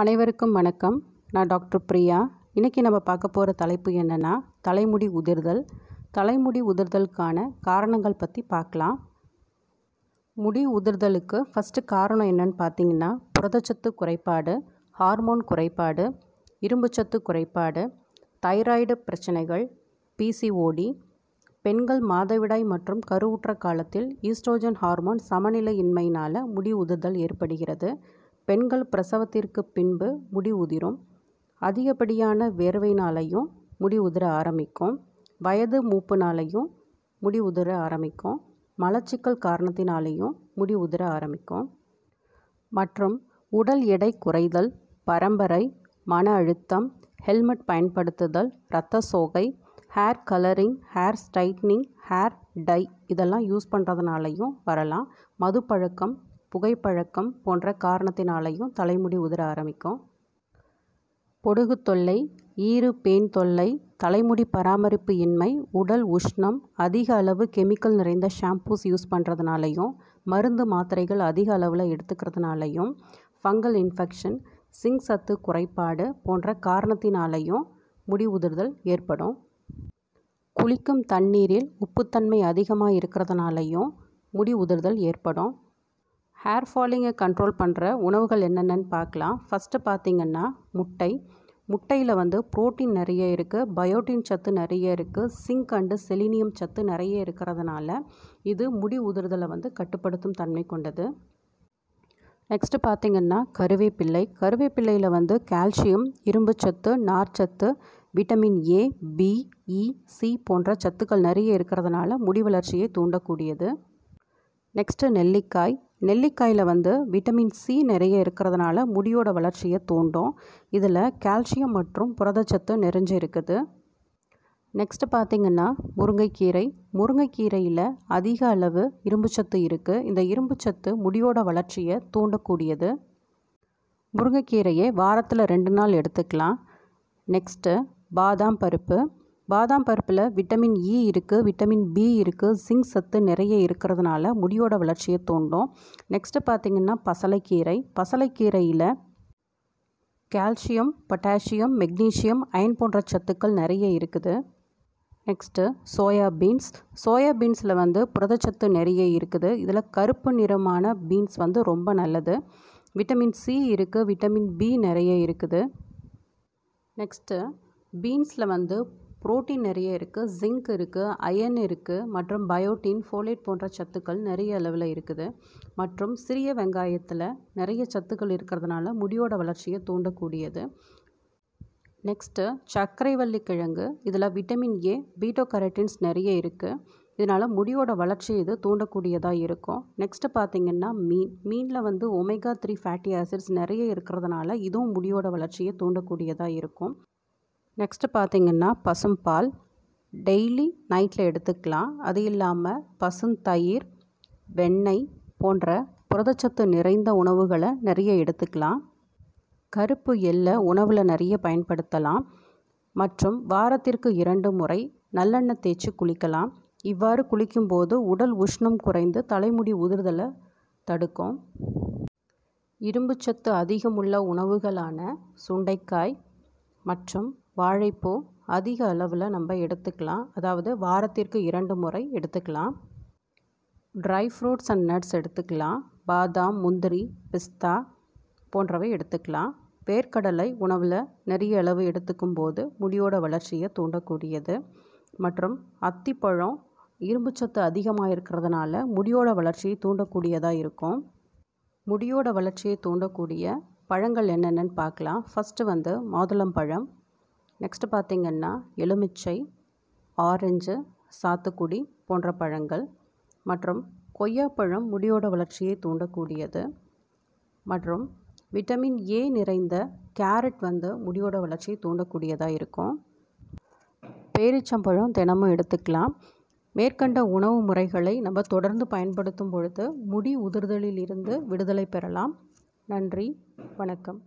அனைவருக்கும் வணக்கம் நான் டாக்டர் பிரியா இன்றைக்கி நம்ம பார்க்க போகிற தலைப்பு என்னென்னா தலைமுடி உதிர்தல் தலைமுடி உதிர்தலுக்கான காரணங்கள் பற்றி பார்க்கலாம் முடி உதிர்தலுக்கு ஃபஸ்ட்டு காரணம் என்னென்னு பார்த்தீங்கன்னா புரதச்சத்து குறைபாடு ஹார்மோன் குறைபாடு இரும்புச்சத்து குறைபாடு தைராய்டு பிரச்சனைகள் பிசிஓடி பெண்கள் மாதவிடாய் மற்றும் கருவுற்ற காலத்தில் ஈஸ்ட்ரோஜன் ஹார்மோன் சமநிலையின்மையினால் முடி உதிர்தல் ஏற்படுகிறது பெண்கள் பிரசவத்திற்கு பின்பு முடி உதிரும் அதிகப்படியான வேர்வைனாலையும் முடி உதிர ஆரம்பிக்கும் வயது மூப்புனாலையும் முடி உதிர ஆரம்பிக்கும் மலச்சிக்கல் காரணத்தினாலேயும் முடி உதிர ஆரம்பிக்கும் மற்றும் உடல் எடை குறைதல் பரம்பரை மன அழுத்தம் ஹெல்மெட் பயன்படுத்துதல் இரத்த சோகை hair colouring hair straightening hair dye இதெல்லாம் யூஸ் பண்ணுறதுனாலையும் வரலாம் மதுப்பழக்கம் புகைப்பழக்கம் போன்ற காரணத்தினாலையும் தலைமுடி உதிர ஆரம்பிக்கும் பொடுகு தொல்லை ஈறு பேன் தொல்லை தலைமுடி பராமரிப்பு இன்மை உடல் உஷ்ணம் அதிக அளவு கெமிக்கல் நிறைந்த ஷாம்பூஸ் யூஸ் பண்ணுறதுனாலையும் மருந்து மாத்திரைகள் அதிக அளவில் எடுத்துக்கிறதுனாலையும் ஃபங்கல் இன்ஃபெக்ஷன் சிங் சத்து குறைபாடு போன்ற காரணத்தினாலையும் முடி உதிர்தல் ஏற்படும் குளிக்கும் தண்ணீரில் உப்புத்தன்மை அதிகமாக இருக்கிறதுனாலையும் முடி உதிர்தல் ஏற்படும் ஹேர் ஃபாலிங்கை கண்ட்ரோல் பண்ணுற உணவுகள் என்னென்னு பார்க்கலாம் ஃபஸ்ட்டு பார்த்திங்கன்னா முட்டை முட்டையில் வந்து ப்ரோட்டீன் நிறைய இருக்குது பயோட்டின் சத்து நிறைய இருக்குது சிங்க் அண்டு செலினியம் சத்து நிறைய இருக்கிறதுனால இது முடி உதிர்தலை வந்து கட்டுப்படுத்தும் தன்மை கொண்டது நெக்ஸ்ட்டு பார்த்திங்கன்னா கருவேப்பிள்ளை கருவேப்பிள்ளையில் வந்து கால்சியம் இரும்புச்சத்து நார்ச்சத்து vitamin A B E e, C போன்ற சத்துக்கள் நிறைய இருக்கிறதுனால முடி வளர்ச்சியை தூண்டக்கூடியது நெக்ஸ்ட்டு நெல்லிக்காய் நெல்லிக்காயில் வந்து விட்டமின் சி நிறைய இருக்கிறதுனால முடியோட வளர்ச்சியை தூண்டும் இதில் கால்சியம் மற்றும் புரதச்சத்து நிறைஞ்சு இருக்குது நெக்ஸ்ட் பார்த்திங்கன்னா முருங்கைக்கீரை முருங்கைக்கீரையில் அதிக அளவு இரும்புச்சத்து இருக்குது இந்த இரும்புச்சத்து முடியோட வளர்ச்சியை தூண்டக்கூடியது முருங்கைக்கீரையை வாரத்தில் ரெண்டு நாள் எடுத்துக்கலாம் நெக்ஸ்ட்டு பாதாம் பருப்பு பாதாம் பருப்பில் விட்டமின் இ e இருக்குது விட்டமின் பி இருக்குது ஜிங்க் சத்து நிறைய இருக்கிறதுனால முடியோட வளர்ச்சியை தூண்டும் நெக்ஸ்ட்டு பார்த்திங்கன்னா பசலைக்கீரை பசலைக்கீரையில் கால்சியம் பொட்டாசியம் மெக்னீஷியம் அயன் போன்ற சத்துக்கள் நிறைய இருக்குது நெக்ஸ்ட்டு சோயா பீன்ஸ் சோயா பீன்ஸில் வந்து புரதச்சத்து நிறைய இருக்குது இதில் கருப்பு நிறமான பீன்ஸ் வந்து ரொம்ப நல்லது விட்டமின் சி இருக்குது விட்டமின் பி நிறைய இருக்குது நெக்ஸ்ட்டு பீன்ஸில் வந்து புரோட்டீன் நிறைய இருக்குது ஜிங்க் இருக்குது அயன் இருக்குது மற்றும் பயோட்டின் ஃபோலேட் போன்ற சத்துக்கள் நிறைய அளவில் இருக்குது மற்றும் சிறிய வெங்காயத்தில் நிறைய சத்துக்கள் இருக்கிறதுனால முடியோட வளர்ச்சியை தூண்டக்கூடியது நெக்ஸ்ட்டு சர்க்கரைவள்ளி கிழங்கு இதில் விட்டமின் ஏ பீட்டோ கரட்டின்ஸ் நிறைய இருக்குது இதனால் முடியோட வளர்ச்சி இது தூண்டக்கூடியதாக இருக்கும் நெக்ஸ்ட்டு பார்த்திங்கன்னா மீன் மீனில் வந்து ஒமேகா த்ரீ ஃபேட்டி ஆசிட்ஸ் நிறைய இருக்கிறதுனால இதுவும் முடியோட வளர்ச்சியை தூண்டக்கூடியதாக இருக்கும் நெக்ஸ்ட்டு பார்த்திங்கன்னா பசும்பால் டெய்லி நைட்டில் எடுத்துக்கலாம் அது இல்லாமல் பசுந்தயிர் வெண்ணெய் போன்ற புரதச்சத்து நிறைந்த உணவுகளை நிறைய எடுத்துக்கலாம் கருப்பு எல்லை உணவில் நிறைய பயன்படுத்தலாம் மற்றும் வாரத்திற்கு இரண்டு முறை நல்லெண்ணெய் தேய்ச்சி குளிக்கலாம் இவ்வாறு குளிக்கும்போது உடல் உஷ்ணம் குறைந்து தலைமுடி உதிர்தலை தடுக்கும் இரும்புச்சத்து அதிகமுள்ள உணவுகளான சுண்டைக்காய் மற்றும் வாழைப்பூ அதிக அளவில் நம்ம எடுத்துக்கலாம் அதாவது வாரத்திற்கு இரண்டு முறை எடுத்துக்கலாம் ட்ரை ஃப்ரூட்ஸ் அண்ட் நட்ஸ் எடுத்துக்கலாம் பாதாம் முந்திரி பிஸ்தா போன்றவை எடுத்துக்கலாம் வேர்க்கடலை உணவில் நிறைய அளவு எடுத்துக்கும் போது முடியோட வளர்ச்சியை தூண்டக்கூடியது மற்றும் அத்திப்பழம் இரும்புச்சத்து அதிகமாக இருக்கிறதுனால முடியோட வளர்ச்சியை தூண்டக்கூடியதாக இருக்கும் முடியோட வளர்ச்சியை தூண்டக்கூடிய பழங்கள் என்னென்னு பார்க்கலாம் ஃபஸ்ட்டு வந்து மாதுளம்பழம் நெக்ஸ்ட்டு பார்த்திங்கன்னா எலுமிச்சை ஆரஞ்சு சாத்துக்குடி போன்ற பழங்கள் மற்றும் கொய்யாப்பழம் முடியோட வளர்ச்சியை தூண்டக்கூடியது மற்றும் விட்டமின் ஏ நிறைந்த கேரட் வந்து முடியோட வளர்ச்சியை தூண்டக்கூடியதாக இருக்கும் பேரிச்சம்பழம் தினமும் எடுத்துக்கலாம் மேற்கண்ட உணவு முறைகளை நம்ம தொடர்ந்து பயன்படுத்தும் பொழுது முடி உதிர்தலில் இருந்து விடுதலை பெறலாம் நன்றி வணக்கம்